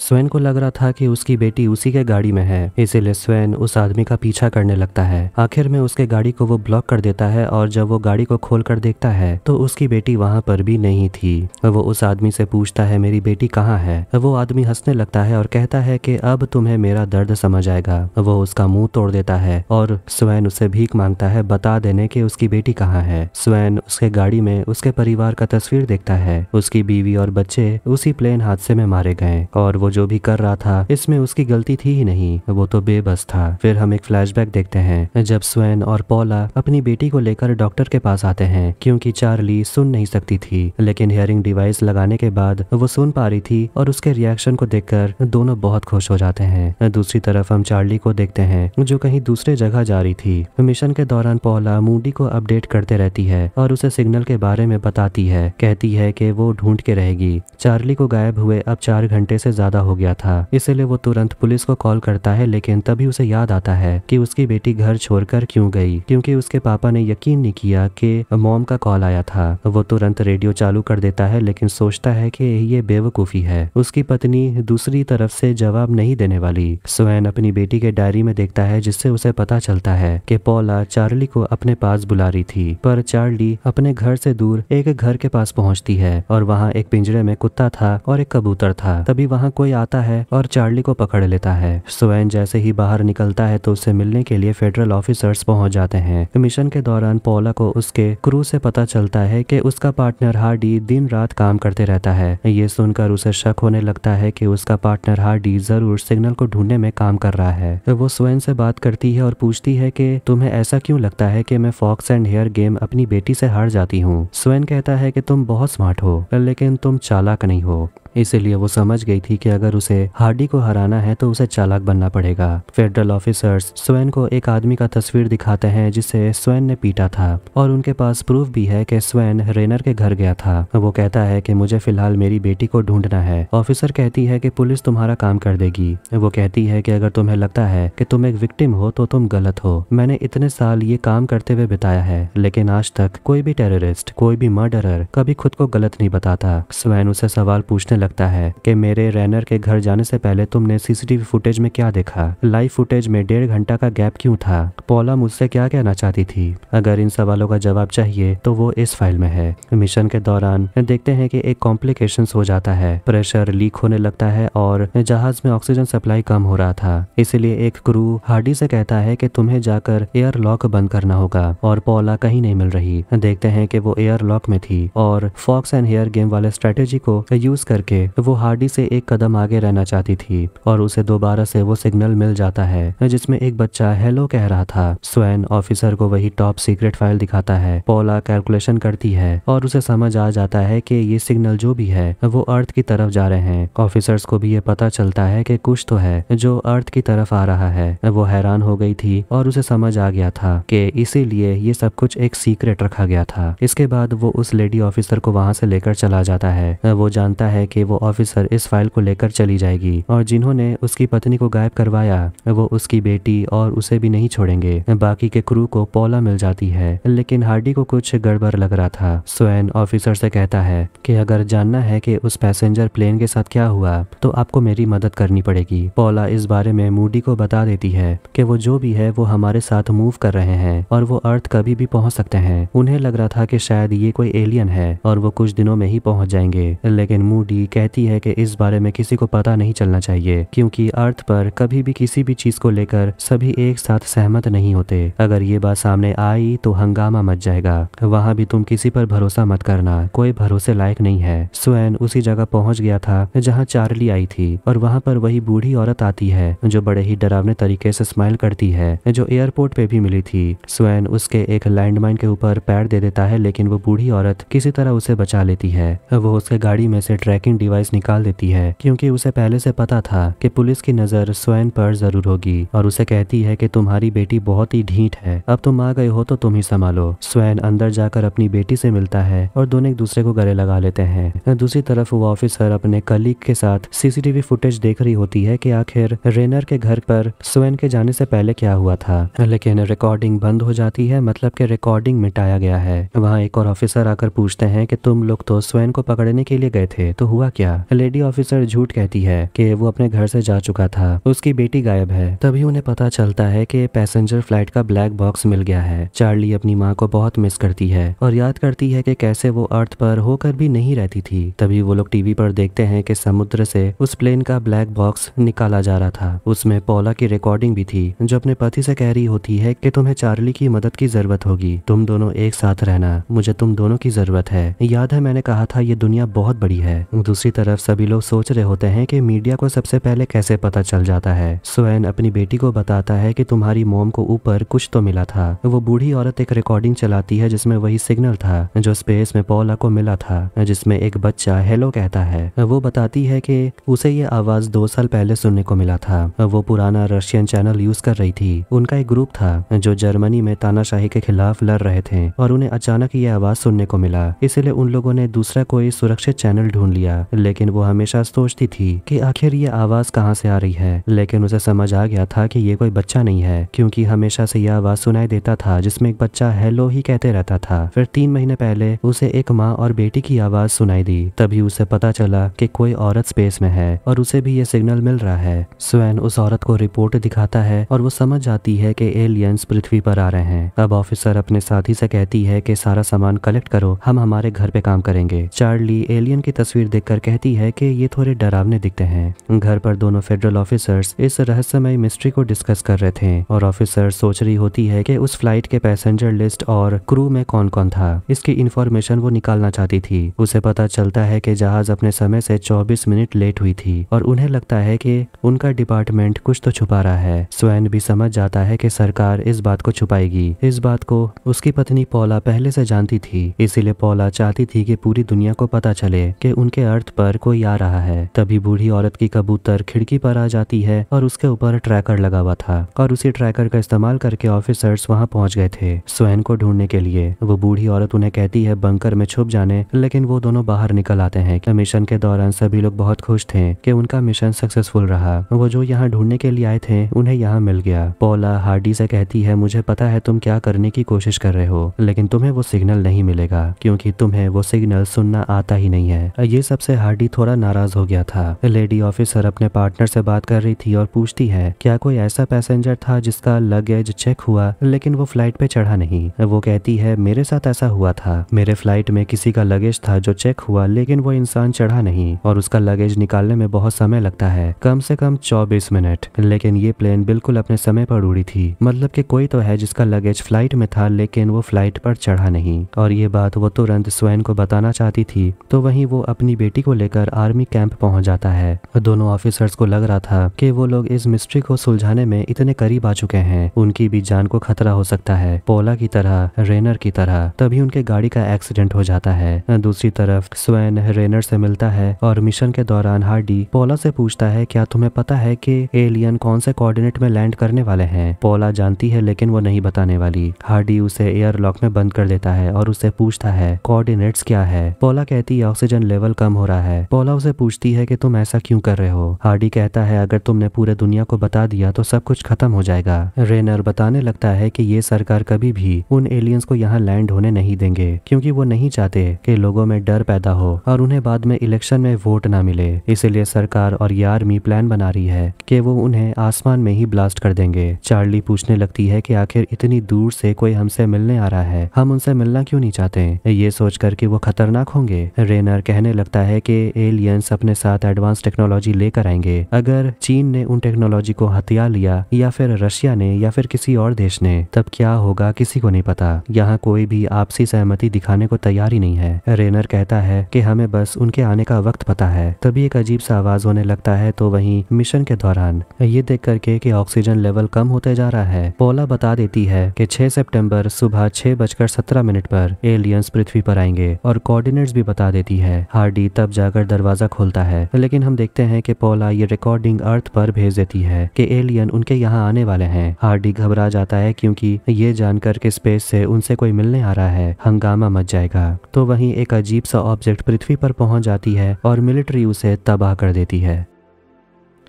स्वेन को लग रहा था कि उसकी बेटी उसी के गाड़ी में है इसीलिए स्वेन उस आदमी का पीछा करने लगता है आखिर में उसके गाड़ी को वो ब्लॉक कर देता है और जब वो गाड़ी को खोल कर देखता है तो उसकी बेटी वहां पर भी नहीं थी वो उस आदमी से पूछता है मेरी बेटी कहाँ है वो आदमी हंसने लगता है और कहता है की अब तुम्हें मेरा दर्द समझ आएगा वो उसका मुंह तोड़ देता है और स्वैन उसे भीख मांगता है बता देने की उसकी बेटी कहाँ है स्वैन उसके गाड़ी में उसके परिवार का तस्वीर देखता है उसकी बीवी और बच्चे उसी प्लेन हादसे में मारे गए और वो जो भी कर रहा था इसमें उसकी गलती थी ही नहीं वो तो बेबस था फिर हम एक फ्लैशबैक देखते हैं जब स्वैन और पौला अपनी बेटी को लेकर डॉक्टर के पास आते हैं क्योंकि चार्ली सुन नहीं सकती थी लेकिन हेयरिंग डिवाइस लगाने के बाद वो सुन पा रही थी और उसके रिएक्शन को देखकर दोनों बहुत खुश हो जाते हैं दूसरी तरफ हम चार्ली को देखते हैं जो कहीं दूसरे जगह जा रही थी मिशन के दौरान पौला मूडी को अपडेट करते रहती है और उसे सिग्नल के बारे में बताती है कहती है कि वो ढूंढ के रहेगी चार्ली को गायब हुए अब चार घंटे से ज्यादा ज्यादा हो गया था इसलिए वो तुरंत पुलिस को कॉल करता है लेकिन तभी उसे याद आता है कि उसकी बेटी घर छोड़कर क्यों गई क्योंकि उसके पापा ने यकीन नहीं किया कि मॉम का कॉल आया था वो तुरंत रेडियो चालू कर देता है लेकिन सोचता है कि ये बेवकूफ़ी है उसकी पत्नी दूसरी तरफ से जवाब नहीं देने वाली स्वयं अपनी बेटी के डायरी में देखता है जिससे उसे पता चलता है कि पौला चार्ली को अपने पास बुला रही थी पर चार्ली अपने घर से दूर एक घर के पास पहुंचती है और वहाँ एक पिंजरे में कुत्ता था और एक कबूतर था तभी वहाँ कोई कोई आता है और चार्ली को पकड़ लेता है स्वयं जैसे ही बाहर निकलता है तो उसे मिलने के लिए फेडरल ऑफिसर्स पहुंच जाते हैं मिशन के दौरान पोला को उसके क्रू से पता चलता है कि उसका पार्टनर हार्डी दिन रात काम करते रहता है ये सुनकर उसे शक होने लगता है कि उसका पार्टनर हार्डी जरूर सिग्नल को ढूंढने में काम कर रहा है वो स्वयं से बात करती है और पूछती है कि तुम्हें ऐसा क्यों लगता है कि मैं फॉक्स एंड हेयर गेम अपनी बेटी से हार जाती हूँ स्वयं कहता है कि तुम बहुत स्मार्ट हो लेकिन तुम चालाक नहीं हो इसीलिए वो समझ गई थी कि अगर उसे हार्डी को हराना है तो उसे चालाक बनना पड़ेगा फेडरल ऑफिसर्स स्वयं को एक आदमी का तस्वीर दिखाते हैं जिसे स्वयं ने पीटा था और उनके पास प्रूफ भी है कि स्वयं रेनर के घर गया था वो कहता है कि मुझे फिलहाल मेरी बेटी को ढूंढना है ऑफिसर कहती है कि पुलिस तुम्हारा काम कर देगी वो कहती है कि अगर तुम्हें लगता है कि तुम एक विक्टिम हो तो तुम गलत हो मैंने इतने साल ये काम करते हुए बिताया है लेकिन आज तक कोई भी टेररिस्ट कोई भी मर्डरर कभी खुद को गलत नहीं बताता स्वयं उसे सवाल पूछने लगा लगता है कि मेरे रैनर के घर जाने से पहले तुमने सीसीटीवी फुटेज में क्या देखा लाइव फुटेज में डेढ़ घंटा का गैप क्यों था पौला मुझसे क्या कहना चाहती थी अगर इन सवालों का जवाब चाहिए तो वो इस फाइल में है मिशन के दौरान देखते हैं कि एक कॉम्प्लिकेशन हो जाता है प्रेशर लीक होने लगता है और जहाज में ऑक्सीजन सप्लाई कम हो रहा था इसलिए एक क्रू हार्डी से कहता है कि तुम्हें जाकर एयर लॉक बंद करना होगा और पोला कहीं नहीं मिल रही देखते हैं कि वो एयर लॉक में थी और फॉक्स एंड हेयर गेम वाले स्ट्रेटेजी को यूज करके सके तो वो हार्डी से एक कदम आगे रहना चाहती थी और उसे दोबारा से वो सिग्नल मिल जाता है जिसमे एक बच्चा हेलो कह रहा था स्वयं ऑफिसर को वही टॉप सीक्रेट फाइल दिखाता है पोला कैलकुलेशन करती है और उसे समझ आ जाता है की ये सिग्नल जो भी है वो अर्थ की तरफ जा रहे हैं ऑफिसर्स को भी ये पता चलता है की कुछ तो है जो अर्थ की तरफ आ रहा है वो हैरान हो गई थी और उसे समझ आ गया था कि इसीलिए ये सब कुछ एक सीक्रेट रखा गया था इसके बाद वो उस लेडी ऑफिसर को वहां से लेकर चला जाता है वो जानता है कि कि वो ऑफिसर इस फाइल को लेकर चली जाएगी और जिन्होंने उसकी पत्नी को गायब करवाया वो उसकी बेटी और उसे भी नहीं छोड़ेंगे बाकी के क्रू को पोला मिल जाती है लेकिन हार्डी को कुछ गड़बड़ लग रहा था स्वयं ऑफिसर से कहता है कि अगर जानना है कि उस पैसेंजर प्लेन के साथ क्या हुआ तो आपको मेरी मदद करनी पड़ेगी पोला इस बारे में मूडी को बता देती है कि वो जो भी है वो हमारे साथ मूव कर रहे हैं और वो अर्थ कभी भी पहुंच सकते हैं उन्हें लग रहा था कि शायद ये कोई एलियन है और वो कुछ दिनों में ही पहुंच जाएंगे लेकिन मूडी कहती है कि इस बारे में किसी को पता नहीं चलना चाहिए क्योंकि अर्थ पर कभी भी किसी भी चीज को लेकर सभी एक साथ सहमत नहीं होते अगर ये बात सामने आई तो हंगामा मच जाएगा वहाँ भी तुम किसी पर भरोसा मत करना कोई भरोसे लायक नहीं है स्वयं उसी जगह पहुंच गया था जहाँ चार्ली आई थी और वहाँ पर वही बूढ़ी औरत आती है जो बड़े ही डरावने तरीके से स्माइल करती है जो एयरपोर्ट पे भी मिली थी स्वयं उसके एक लैंडमाइन के ऊपर पैर दे देता है लेकिन वो बूढ़ी औरत किसी तरह उसे बचा लेती है वो उसके गाड़ी में से ट्रैकिंग ट्रैकिंग डिवाइस निकाल देती है क्योंकि उसे पहले से पता था कि पुलिस की नजर स्वयं पर जरूर होगी और उसे कहती है कि तुम्हारी बेटी बहुत ही ढीठ है अब तुम आ गए हो तो तुम ही संभालो स्वयं अंदर जाकर अपनी बेटी से मिलता है और दोनों एक दूसरे को गले लगा लेते हैं दूसरी तरफ वो ऑफिसर अपने कलीग के साथ सीसीटीवी फुटेज देख रही होती है की आखिर रेनर के घर पर स्वयं के जाने से पहले क्या हुआ था लेकिन रिकॉर्डिंग बंद हो जाती है मतलब के रिकॉर्डिंग मिटाया गया है वहाँ एक और ऑफिसर आकर पूछते हैं कि तुम लोग तो स्वयं को पकड़ने के लिए गए थे तो हुआ हुआ क्या लेडी ऑफिसर झूठ कहती है कि वो अपने घर से जा चुका था उसकी बेटी गायब है तभी उन्हें पता चलता है कि पैसेंजर फ्लाइट का ब्लैक बॉक्स मिल गया है चार्ली अपनी माँ को बहुत मिस करती है और याद करती है कि कैसे वो अर्थ पर होकर भी नहीं रहती थी तभी वो लोग टीवी पर देखते हैं कि समुद्र से उस प्लेन का ब्लैक बॉक्स निकाला जा रहा था उसमें पोला की रिकॉर्डिंग भी थी जो अपने पति से कह रही होती है कि तुम्हें चार्ली की मदद की जरूरत होगी तुम दोनों एक साथ रहना मुझे तुम दोनों की जरूरत है याद है मैंने कहा था ये दुनिया बहुत बड़ी है दूसरी तरफ सभी लोग सोच रहे होते हैं कि मीडिया को सबसे पहले कैसे पता चल जाता है स्वयं अपनी बेटी को बताता है कि तुम्हारी मोम को ऊपर कुछ तो मिला था वो बूढ़ी औरत एक रिकॉर्डिंग चलाती है जिसमें वही सिग्नल था जो स्पेस में पोला को मिला था जिसमें एक बच्चा हेलो कहता है वो बताती है कि उसे ये आवाज दो साल पहले सुनने को मिला था वो पुराना रशियन चैनल यूज कर रही थी उनका एक ग्रुप था जो जर्मनी में तानाशाही के खिलाफ लड़ रहे थे और उन्हें अचानक ये आवाज सुनने को मिला इसलिए उन लोगों ने दूसरा कोई सुरक्षित चैनल ढूंढ लिया लेकिन वो हमेशा सोचती थी कि आखिर ये आवाज़ कहाँ से आ रही है लेकिन उसे समझ आ गया था कि ये कोई बच्चा नहीं है क्योंकि हमेशा से यह आवाज़ सुनाई देता था जिसमें एक बच्चा हेलो ही कहते रहता था फिर तीन महीने पहले उसे एक माँ और बेटी की आवाज़ सुनाई दी तभी उसे पता चला कि कोई औरत स्पेस में है और उसे भी ये सिग्नल मिल रहा है स्वैन उस औरत को रिपोर्ट दिखाता है और वो समझ जाती है कि एलियंस पृथ्वी पर आ रहे हैं अब ऑफिसर अपने साथी से कहती है कि सारा सामान कलेक्ट करो हम हमारे घर पे काम करेंगे चार्ली एलियन की तस्वीर देखकर मदर कहती है कि ये थोड़े डरावने दिखते हैं घर पर दोनों फेडरल ऑफिसर्स इस रहस्यमय मिस्ट्री को डिस्कस कर रहे थे और ऑफिसर सोच रही होती है कि उस फ्लाइट के पैसेंजर लिस्ट और क्रू में कौन कौन था इसकी इन्फॉर्मेशन वो निकालना चाहती थी उसे पता चलता है कि जहाज अपने समय से 24 मिनट लेट हुई थी और उन्हें लगता है कि उनका डिपार्टमेंट कुछ तो छुपा रहा है स्वयं भी समझ जाता है कि सरकार इस बात को छुपाएगी इस बात को उसकी पत्नी पौला पहले से जानती थी इसीलिए पौला चाहती थी कि पूरी दुनिया को पता चले कि उनके अर्थ छत पर कोई आ रहा है तभी बूढ़ी औरत की कबूतर खिड़की पर आ जाती है और उसके ऊपर ट्रैकर लगा हुआ था और उसी ट्रैकर का इस्तेमाल करके ऑफिसर्स वहाँ पहुंच गए थे स्वयं को ढूंढने के लिए वो बूढ़ी औरत उन्हें कहती है बंकर में छुप जाने लेकिन वो दोनों बाहर निकल आते हैं मिशन के दौरान सभी लोग बहुत खुश थे की उनका मिशन सक्सेसफुल रहा वो जो यहाँ ढूंढने के लिए आए थे उन्हें यहाँ मिल गया पोला हार्डी से कहती है मुझे पता है तुम क्या करने की कोशिश कर रहे हो लेकिन तुम्हें वो सिग्नल नहीं मिलेगा क्योंकि तुम्हें वो सिग्नल सुनना आता ही नहीं है ये सब से हार्डी थोड़ा नाराज हो गया था लेडी ऑफिसर अपने पार्टनर से बात कर रही थी और पूछती है क्या कोई ऐसा पैसेंजर था जिसका लगेज चेक हुआ लेकिन वो फ्लाइट पे चढ़ा नहीं वो कहती है मेरे साथ ऐसा हुआ था मेरे फ्लाइट में किसी का लगेज था जो चेक हुआ लेकिन वो इंसान चढ़ा नहीं और उसका लगेज निकालने में बहुत समय लगता है कम से कम चौबीस मिनट लेकिन ये प्लेन बिल्कुल अपने समय पर उड़ी थी मतलब की कोई तो है जिसका लगेज फ्लाइट में था लेकिन वो फ्लाइट पर चढ़ा नहीं और ये बात वो तुरंत स्वयं को बताना चाहती थी तो वही वो अपनी बेटी बेटी को लेकर आर्मी कैंप पहुंच जाता है दोनों ऑफिसर्स को लग रहा था कि वो लोग इस मिस्ट्री को सुलझाने में इतने करीब आ चुके हैं उनकी भी जान को खतरा हो सकता है पोला की तरह रेनर की तरह तभी उनके गाड़ी का एक्सीडेंट हो जाता है दूसरी तरफ स्वयं रेनर से मिलता है और मिशन के दौरान हार्डी पोला से पूछता है क्या तुम्हें पता है कि एलियन कौन से कोऑर्डिनेट में लैंड करने वाले हैं पोला जानती है लेकिन वो नहीं बताने वाली हार्डी उसे एयरलॉक में बंद कर देता है और उसे पूछता है कोऑर्डिनेट्स क्या है पोला कहती है ऑक्सीजन लेवल कम हो रहा है पोला उसे पूछती है कि तुम ऐसा क्यों कर रहे हो हार्डी कहता है अगर तुमने पूरे दुनिया को बता दिया तो सब कुछ खत्म हो जाएगा रेनर बताने लगता है कि ये सरकार कभी भी उन एलियंस को यहाँ लैंड होने नहीं देंगे क्योंकि वो नहीं चाहते कि लोगों में डर पैदा हो और उन्हें बाद में इलेक्शन में वोट ना मिले इसीलिए सरकार और ये आर्मी प्लान बना रही है कि वो उन्हें आसमान में ही ब्लास्ट कर देंगे चार्ली पूछने लगती है कि आखिर इतनी दूर से कोई हमसे मिलने आ रहा है हम उनसे मिलना क्यों नहीं चाहते ये कर की वो खतरनाक होंगे रेनर कहने लगता है है कि एलियंस अपने साथ एडवांस टेक्नोलॉजी लेकर आएंगे अगर चीन ने उन टेक्नोलॉजी को हथियार लिया या फिर रशिया ने या फिर किसी और देश ने तब क्या होगा किसी को नहीं पता यहाँ कोई भी आपसी सहमति दिखाने को तैयार ही नहीं है रेनर कहता है कि हमें बस उनके आने का वक्त पता है तभी एक अजीब सा आवाज होने लगता है तो वहीं मिशन के दौरान ये देख करके कि ऑक्सीजन लेवल कम होते जा रहा है पोला बता देती है कि 6 सितंबर सुबह छह बजकर सत्रह मिनट पर एलियंस पृथ्वी पर आएंगे और कोऑर्डिनेट्स भी बता देती है हार्डी तब तब जाकर दरवाजा खोलता है लेकिन हम देखते हैं कि पोला ये रिकॉर्डिंग अर्थ पर भेज देती है कि एलियन उनके यहाँ आने वाले हैं हार्डी घबरा जाता है क्योंकि ये जानकर के स्पेस से उनसे कोई मिलने आ रहा है हंगामा मच जाएगा तो वहीं एक अजीब सा ऑब्जेक्ट पृथ्वी पर पहुंच जाती है और मिलिट्री उसे तबाह कर देती है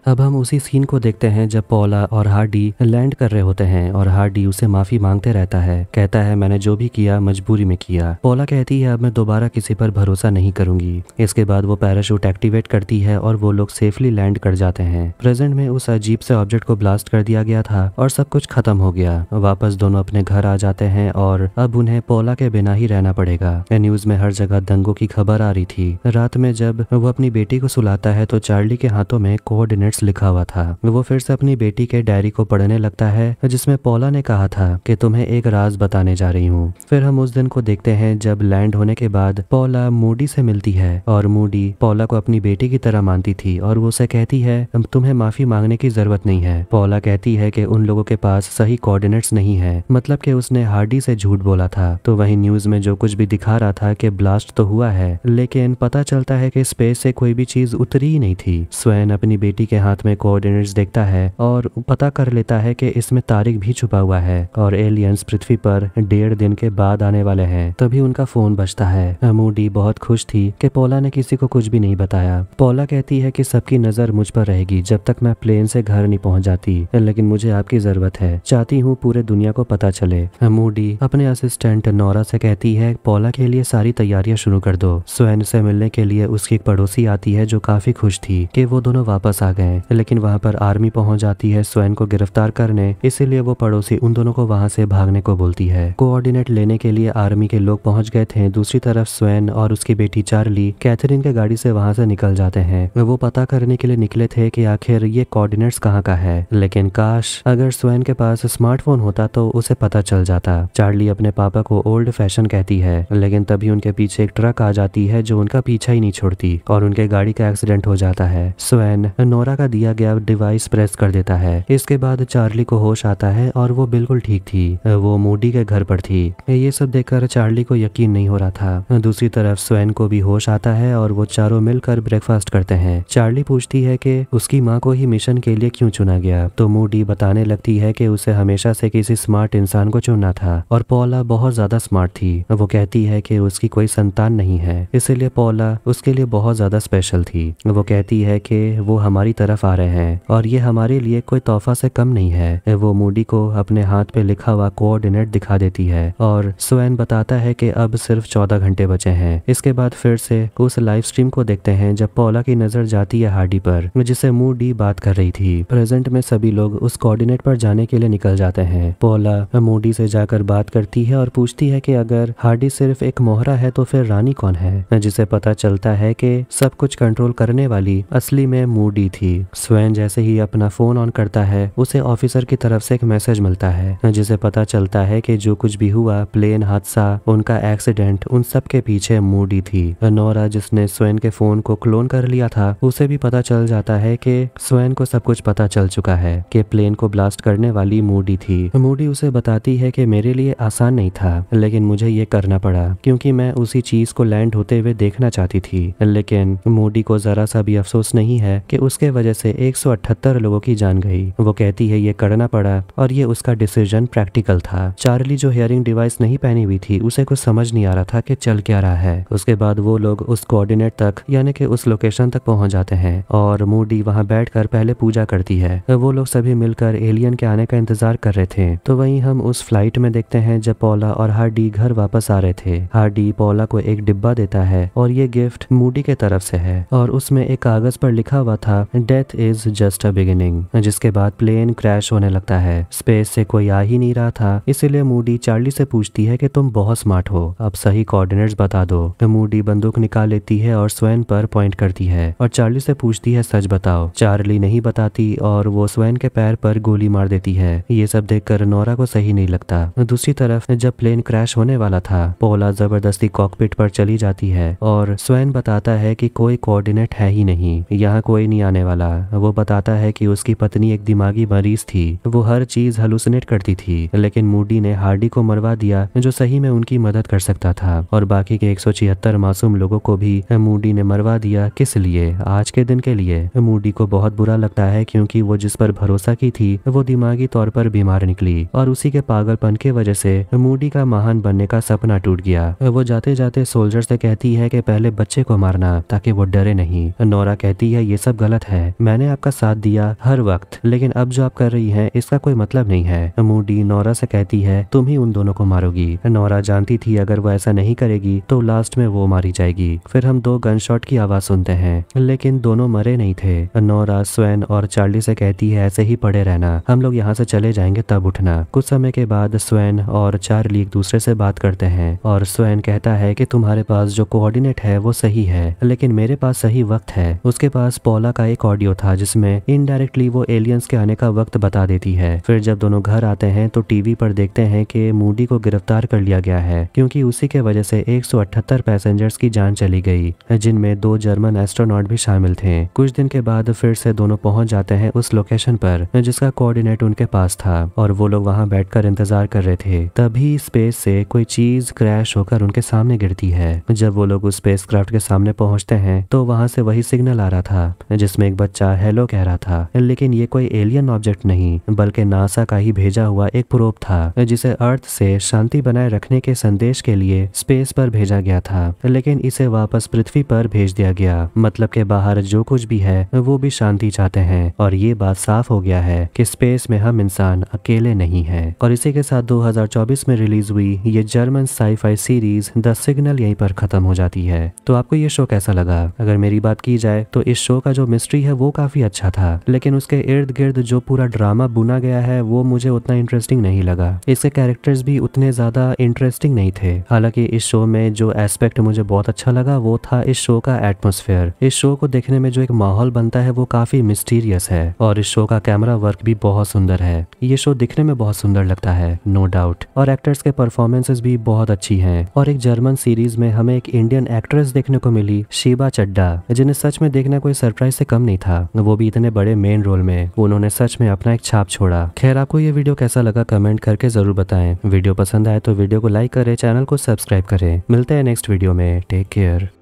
अब हम उसी सीन को देखते हैं जब पोला और हार्डी लैंड कर रहे होते हैं और हार्डी उसे माफी मांगते रहता है कहता है मैंने जो भी किया मजबूरी में किया पोला कहती है अब मैं दोबारा किसी पर भरोसा नहीं करूंगी इसके बाद वो पैराशूट एक्टिवेट करती है और वो लोग सेफली लैंड कर जाते हैं प्रेजेंट में उस अजीब से ऑब्जेक्ट को ब्लास्ट कर दिया गया था और सब कुछ खत्म हो गया वापस दोनों अपने घर आ जाते हैं और अब उन्हें पोला के बिना ही रहना पड़ेगा न्यूज में हर जगह दंगों की खबर आ रही थी रात में जब वो अपनी बेटी को सुलाता है तो चार्ली के हाथों में कोऑर्डिनेट्स नोट्स लिखा हुआ था वो फिर से अपनी बेटी के डायरी को पढ़ने लगता है जिसमें पोला ने कहा था कि तुम्हें एक राज बताने जा रही हूँ फिर हम उस दिन को देखते हैं जब लैंड होने के बाद पोला मूडी से मिलती है और मूडी पोला को अपनी बेटी की तरह मानती थी और वो उसे कहती है तुम्हें माफी मांगने की जरूरत नहीं है पोला कहती है कि उन लोगों के पास सही कोऑर्डिनेट्स नहीं है मतलब कि उसने हार्डी से झूठ बोला था तो वही न्यूज में जो कुछ भी दिखा रहा था कि ब्लास्ट तो हुआ है लेकिन पता चलता है कि स्पेस से कोई भी चीज उतरी ही नहीं थी स्वयं अपनी बेटी के हाथ में कोऑर्डिनेट्स देखता है और पता कर लेता है कि इसमें तारीख भी छुपा हुआ है और एलियंस पृथ्वी पर डेढ़ दिन के बाद आने वाले हैं तभी उनका फोन बजता है मूडी बहुत खुश थी कि पोला ने किसी को कुछ भी नहीं बताया पोला कहती है कि सबकी नजर मुझ पर रहेगी जब तक मैं प्लेन से घर नहीं पहुंच जाती लेकिन मुझे आपकी जरूरत है चाहती हूँ पूरे दुनिया को पता चले मूडी अपने असिस्टेंट नौरा से कहती है पोला के लिए सारी तैयारियां शुरू कर दो स्वयं से मिलने के लिए उसकी एक पड़ोसी आती है जो काफी खुश थी कि वो दोनों वापस आ गए हैं लेकिन वहाँ पर आर्मी पहुँच जाती है स्वयं को गिरफ्तार करने इसीलिए वो पड़ोसी उन दोनों को वहाँ से भागने को बोलती है कोऑर्डिनेट लेने के लिए आर्मी के लोग पहुँच गए थे दूसरी तरफ स्वयं और उसकी बेटी चार्ली कैथरीन के गाड़ी से वहाँ से निकल जाते हैं वो पता करने के लिए निकले थे की आखिर ये कोऑर्डिनेट्स कहाँ का है लेकिन काश अगर स्वयं के पास स्मार्टफोन होता तो उसे पता चल जाता चार्ली अपने पापा को ओल्ड फैशन कहती है लेकिन तभी उनके पीछे एक ट्रक आ जाती है जो उनका पीछा ही नहीं छोड़ती और उनके गाड़ी का एक्सीडेंट हो जाता है स्वयं नोरा का दिया गया डिवाइस प्रेस कर देता है इसके बाद चार्ली को होश आता है और वो बिल्कुल ठीक थी वो मोडी के घर पर थी ये सब देखकर चार्ली को यकीन नहीं हो रहा था दूसरी तरफ स्वैन को भी होश आता है और वो चारों मिलकर ब्रेकफास्ट करते हैं चार्ली पूछती है कि उसकी माँ को ही मिशन के लिए क्यों चुना गया तो मूडी बताने लगती है कि उसे हमेशा से किसी स्मार्ट इंसान को चुनना था और पौला बहुत ज्यादा स्मार्ट थी वो कहती है कि उसकी कोई संतान नहीं है इसलिए पौला उसके लिए बहुत ज्यादा स्पेशल थी वो कहती है कि वो हमारी तरफ तरफ आ रहे हैं और ये हमारे लिए कोई तोहफा से कम नहीं है वो मूडी को अपने हाथ पे लिखा हुआ कोऑर्डिनेट दिखा देती है और स्वयं बताता है कि अब सिर्फ चौदह घंटे बचे हैं इसके बाद फिर से उस लाइव स्ट्रीम को देखते हैं जब पोला की नजर जाती है हार्डी पर जिसे मूडी बात कर रही थी प्रेजेंट में सभी लोग उस कोऑर्डिनेट पर जाने के लिए निकल जाते हैं पोला मूडी से जाकर बात करती है और पूछती है कि अगर हार्डी सिर्फ एक मोहरा है तो फिर रानी कौन है जिसे पता चलता है कि सब कुछ कंट्रोल करने वाली असली में मूडी थी स्वयं जैसे ही अपना फोन ऑन करता है उसे ऑफिसर की तरफ से एक मैसेज मिलता है जिसे पता चलता है कि जो कुछ भी हुआ प्लेन हादसा उनका एक्सीडेंट उन सब के पीछे मूडी थी नोरा जिसने स्वयं के फोन को क्लोन कर लिया था उसे भी पता चल जाता है कि स्वयं को सब कुछ पता चल चुका है कि प्लेन को ब्लास्ट करने वाली मूडी थी मूडी उसे बताती है कि मेरे लिए आसान नहीं था लेकिन मुझे ये करना पड़ा क्योंकि मैं उसी चीज को लैंड होते हुए देखना चाहती थी लेकिन मूडी को जरा सा भी अफसोस नहीं है कि उसके वजह वजह से 178 लोगों की जान गई वो कहती है ये करना पड़ा और ये उसका डिसीजन प्रैक्टिकल था चार्ली जो हेयरिंग डिवाइस नहीं पहनी हुई थी उसे कुछ समझ नहीं आ रहा था कि चल क्या रहा है उसके बाद वो लोग उस कोऑर्डिनेट तक यानी कि उस लोकेशन तक पहुंच जाते हैं और मूडी वहां बैठकर पहले पूजा करती है वो लोग सभी मिलकर एलियन के आने का इंतजार कर रहे थे तो वहीं हम उस फ्लाइट में देखते हैं जब पोला और हार्डी घर वापस आ रहे थे हार्डी पोला को एक डिब्बा देता है और ये गिफ्ट मूडी के तरफ से है और उसमें एक कागज पर लिखा हुआ था day death is just a beginning जिसके बाद प्लेन क्रैश होने लगता है स्पेस से कोई आ ही नहीं रहा था इसीलिए मूडी चार्ली से पूछती है कि तुम बहुत स्मार्ट हो अब सही कोऑर्डिनेट्स बता दो तो मूडी बंदूक निकाल लेती है और स्वयं पर पॉइंट करती है और चार्ली से पूछती है सच बताओ चार्ली नहीं बताती और वो स्वयं के पैर पर गोली मार देती है ये सब कर नोरा को सही नहीं लगता दूसरी तरफ जब प्लेन क्रैश होने वाला था पोला जबरदस्ती कॉकपिट पर चली जाती है और स्वयं बताता है कि कोई कोऑर्डिनेट है ही नहीं यहाँ कोई नहीं आने वाला वो बताता है कि उसकी पत्नी एक दिमागी मरीज थी वो हर चीज हलुसनेट करती थी लेकिन मूडी ने हार्डी को मरवा दिया जो सही में उनकी मदद कर सकता था और बाकी के एक मासूम लोगों को भी मूडी ने मरवा दिया किस लिए आज के दिन के लिए मूडी को बहुत बुरा लगता है क्योंकि वो जिस पर भरोसा की थी वो दिमागी तौर पर बीमार निकली और उसी के पागलपन के वजह से मूडी का महान बनने का सपना टूट गया वो जाते जाते सोल्जर से कहती है कि पहले बच्चे को मारना ताकि वो डरे नहीं नौरा कहती है ये सब गलत है है मैंने आपका साथ दिया हर वक्त लेकिन अब जो आप कर रही है इसका कोई मतलब नहीं है मूडी नौरा से कहती है तुम ही उन दोनों को मारोगी नौरा जानती थी अगर वो ऐसा नहीं करेगी तो लास्ट में वो मारी जाएगी फिर हम दो शॉट की आवाज सुनते हैं लेकिन दोनों मरे नहीं थे नौरा स्वैन और चार्ली से कहती है ऐसे ही पड़े रहना हम लोग यहाँ से चले जाएंगे तब उठना कुछ समय के बाद स्वैन और चार्ली एक दूसरे से बात करते हैं और स्वैन कहता है कि तुम्हारे पास जो कोऑर्डिनेट है वो सही है लेकिन मेरे पास सही वक्त है उसके पास पोला का एक ऑडियो था जिसमें इनडायरेक्टली वो एलियंस के आने का वक्त बता देती है फिर जब दोनों घर आते हैं तो टीवी पर देखते हैं कि मूडी को गिरफ्तार कर लिया गया है क्योंकि उसी के वजह से 178 पैसेंजर्स की जान चली गई जिनमें दो जर्मन एस्ट्रोनॉट भी शामिल थे कुछ दिन के बाद फिर से दोनों पहुंच जाते हैं उस लोकेशन पर जिसका कोऑर्डिनेट उनके पास था और वो लोग वहां बैठकर इंतजार कर रहे थे तभी स्पेस से कोई चीज क्रैश होकर उनके सामने गिरती है जब वो लोग उस स्पेस के सामने पहुंचते हैं तो वहां से वही सिग्नल आ रहा था जिसमें एक बच्चा हेलो कह रहा था लेकिन ये कोई एलियन ऑब्जेक्ट नहीं बल्कि नासा का ही भेजा हुआ एक प्रोप था जिसे अर्थ से शांति बनाए रखने के संदेश के लिए स्पेस पर भेजा गया था लेकिन इसे वापस पृथ्वी पर भेज दिया गया मतलब के बाहर जो कुछ भी है वो भी शांति चाहते हैं और ये बात साफ हो गया है कि स्पेस में हम इंसान अकेले नहीं है और इसी के साथ 2024 में रिलीज हुई ये German sci fi series the signal यहीं पर खत्म हो जाती है तो आपको ये शो कैसा लगा अगर मेरी बात की जाए तो इस शो का जो मिस्ट्री है वो काफ़ी अच्छा था लेकिन उसके इर्द गिर्द जो पूरा ड्रामा बुना गया है वो मुझे उतना इंटरेस्टिंग नहीं लगा इसके कैरेक्टर्स भी उतने ज़्यादा इंटरेस्टिंग नहीं थे हालांकि इस शो में जो एस्पेक्ट मुझे बहुत अच्छा लगा वो था इस शो का एटमोसफेयर इस शो को देखने में जो एक माहौल बनता है वो काफ़ी मिस्टीरियस है और इस शो का कैमरा वर्क भी बहुत सुंदर है ये शो दिखने में बहुत सुंदर लगता है नो डाउट और एक्टर्स के परफॉर्मेंसेज भी बहुत अच्छी हैं और एक जर्मन सीरीज में हमें एक इंडियन एक्ट्रेस देखने को मिली शिबा चड्डा जिन्हें सच में देखना कोई सरप्राइज से कम नहीं था था वो भी इतने बड़े मेन रोल में उन्होंने सच में अपना एक छाप छोड़ा खैर आपको ये वीडियो कैसा लगा कमेंट करके जरूर बताएं वीडियो पसंद आए तो वीडियो को लाइक करें चैनल को सब्सक्राइब करें मिलते हैं नेक्स्ट वीडियो में टेक केयर